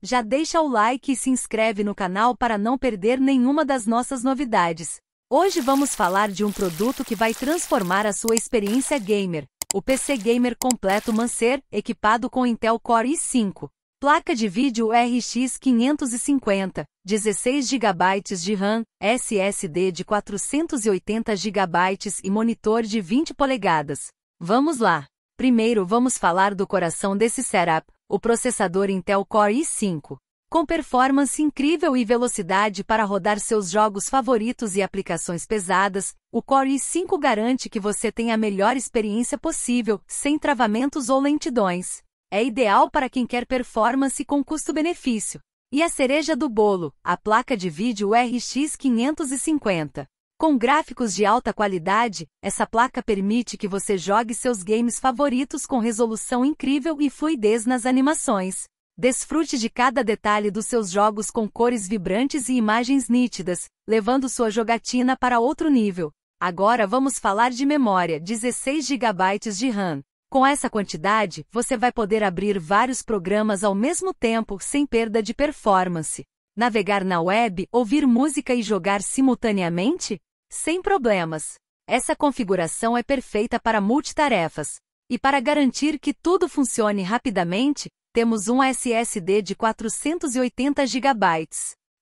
Já deixa o like e se inscreve no canal para não perder nenhuma das nossas novidades. Hoje vamos falar de um produto que vai transformar a sua experiência gamer, o PC Gamer completo Mancer, equipado com Intel Core i5, placa de vídeo RX 550, 16 GB de RAM, SSD de 480 GB e monitor de 20 polegadas. Vamos lá! Primeiro vamos falar do coração desse setup, o processador Intel Core i5. Com performance incrível e velocidade para rodar seus jogos favoritos e aplicações pesadas, o Core i5 garante que você tenha a melhor experiência possível, sem travamentos ou lentidões. É ideal para quem quer performance com custo-benefício. E a cereja do bolo, a placa de vídeo RX 550. Com gráficos de alta qualidade, essa placa permite que você jogue seus games favoritos com resolução incrível e fluidez nas animações. Desfrute de cada detalhe dos seus jogos com cores vibrantes e imagens nítidas, levando sua jogatina para outro nível. Agora vamos falar de memória, 16 GB de RAM. Com essa quantidade, você vai poder abrir vários programas ao mesmo tempo sem perda de performance. Navegar na web, ouvir música e jogar simultaneamente? Sem problemas. Essa configuração é perfeita para multitarefas. E para garantir que tudo funcione rapidamente, temos um SSD de 480 GB.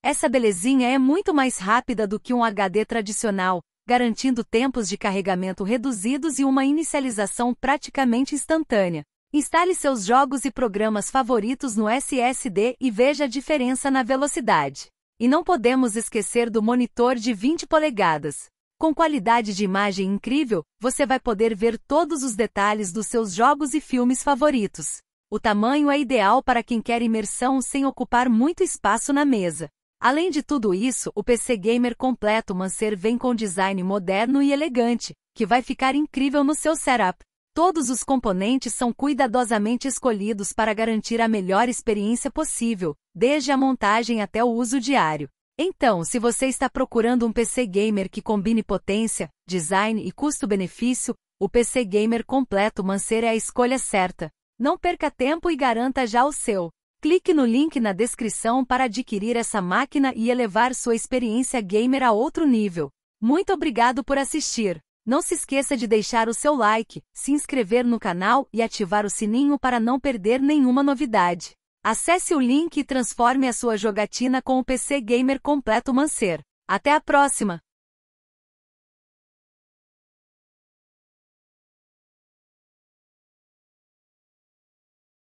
Essa belezinha é muito mais rápida do que um HD tradicional, garantindo tempos de carregamento reduzidos e uma inicialização praticamente instantânea. Instale seus jogos e programas favoritos no SSD e veja a diferença na velocidade. E não podemos esquecer do monitor de 20 polegadas. Com qualidade de imagem incrível, você vai poder ver todos os detalhes dos seus jogos e filmes favoritos. O tamanho é ideal para quem quer imersão sem ocupar muito espaço na mesa. Além de tudo isso, o PC Gamer completo Mancer vem com design moderno e elegante, que vai ficar incrível no seu setup. Todos os componentes são cuidadosamente escolhidos para garantir a melhor experiência possível, desde a montagem até o uso diário. Então, se você está procurando um PC gamer que combine potência, design e custo-benefício, o PC gamer completo Mancer é a escolha certa. Não perca tempo e garanta já o seu. Clique no link na descrição para adquirir essa máquina e elevar sua experiência gamer a outro nível. Muito obrigado por assistir. Não se esqueça de deixar o seu like, se inscrever no canal e ativar o sininho para não perder nenhuma novidade. Acesse o link e transforme a sua jogatina com o PC Gamer Completo Mancer. Até a próxima!